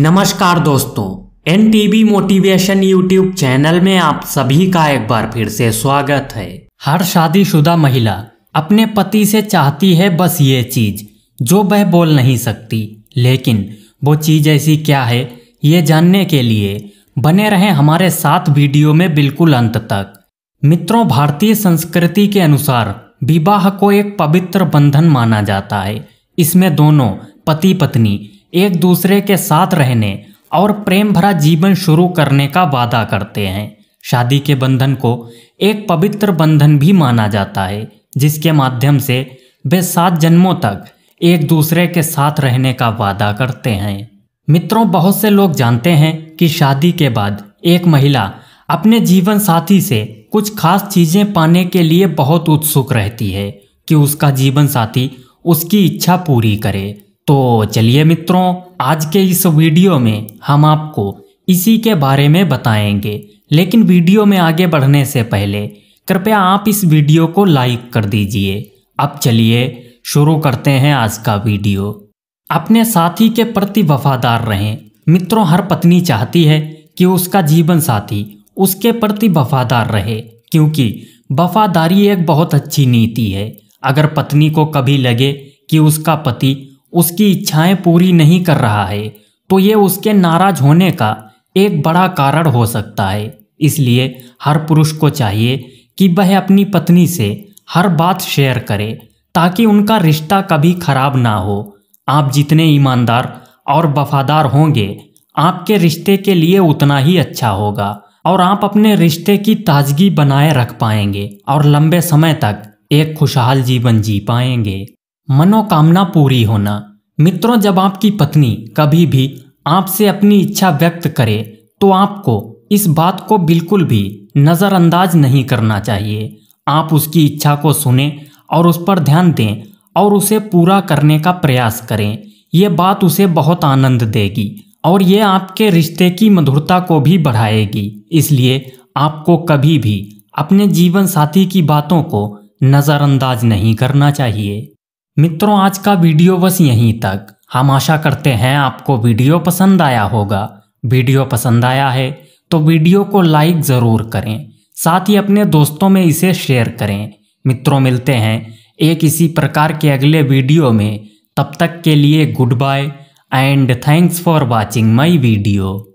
नमस्कार दोस्तों N TV motivation YouTube channel में आप सभी का एक बार फिर से स्वागत है हर शादीशुदा महिला अपने पति से चाहती है बस ये चीज जो वह बोल नहीं सकती लेकिन वो चीज ऐसी क्या है ये जानने के लिए बने रहें हमारे साथ वीडियो में बिल्कुल अंत तक मित्रों भारतीय संस्कृति के अनुसार विवाह को एक पवित्र बंधन माना जाता है इसमें दोनों पति पत्नी एक दूसरे के साथ रहने और प्रेम भरा जीवन शुरू करने का वादा करते हैं शादी के बंधन को एक पवित्र बंधन भी माना जाता है जिसके माध्यम से वे सात जन्मों तक एक दूसरे के साथ रहने का वादा करते हैं मित्रों बहुत से लोग जानते हैं कि शादी के बाद एक महिला अपने जीवन साथी से कुछ खास चीज़ें पाने के लिए बहुत उत्सुक रहती है कि उसका जीवन साथी उसकी इच्छा पूरी करे तो चलिए मित्रों आज के इस वीडियो में हम आपको इसी के बारे में बताएंगे लेकिन वीडियो में आगे बढ़ने से पहले कृपया आप इस वीडियो को लाइक कर दीजिए अब चलिए शुरू करते हैं आज का वीडियो अपने साथी के प्रति वफादार रहें मित्रों हर पत्नी चाहती है कि उसका जीवन साथी उसके प्रति वफादार रहे क्योंकि वफादारी एक बहुत अच्छी नीति है अगर पत्नी को कभी लगे कि उसका पति उसकी इच्छाएं पूरी नहीं कर रहा है तो ये उसके नाराज होने का एक बड़ा कारण हो सकता है इसलिए हर पुरुष को चाहिए कि वह अपनी पत्नी से हर बात शेयर करे ताकि उनका रिश्ता कभी खराब ना हो आप जितने ईमानदार और वफादार होंगे आपके रिश्ते के लिए उतना ही अच्छा होगा और आप अपने रिश्ते की ताजगी बनाए रख पाएंगे और लंबे समय तक एक खुशहाल जीवन जी पाएंगे मनोकामना पूरी होना मित्रों जब आपकी पत्नी कभी भी आपसे अपनी इच्छा व्यक्त करे तो आपको इस बात को बिल्कुल भी नज़रअंदाज नहीं करना चाहिए आप उसकी इच्छा को सुने और उस पर ध्यान दें और उसे पूरा करने का प्रयास करें ये बात उसे बहुत आनंद देगी और ये आपके रिश्ते की मधुरता को भी बढ़ाएगी इसलिए आपको कभी भी अपने जीवन साथी की बातों को नज़रअंदाज नहीं करना चाहिए मित्रों आज का वीडियो बस यहीं तक हम आशा करते हैं आपको वीडियो पसंद आया होगा वीडियो पसंद आया है तो वीडियो को लाइक ज़रूर करें साथ ही अपने दोस्तों में इसे शेयर करें मित्रों मिलते हैं एक इसी प्रकार के अगले वीडियो में तब तक के लिए goodbye and thanks for watching my video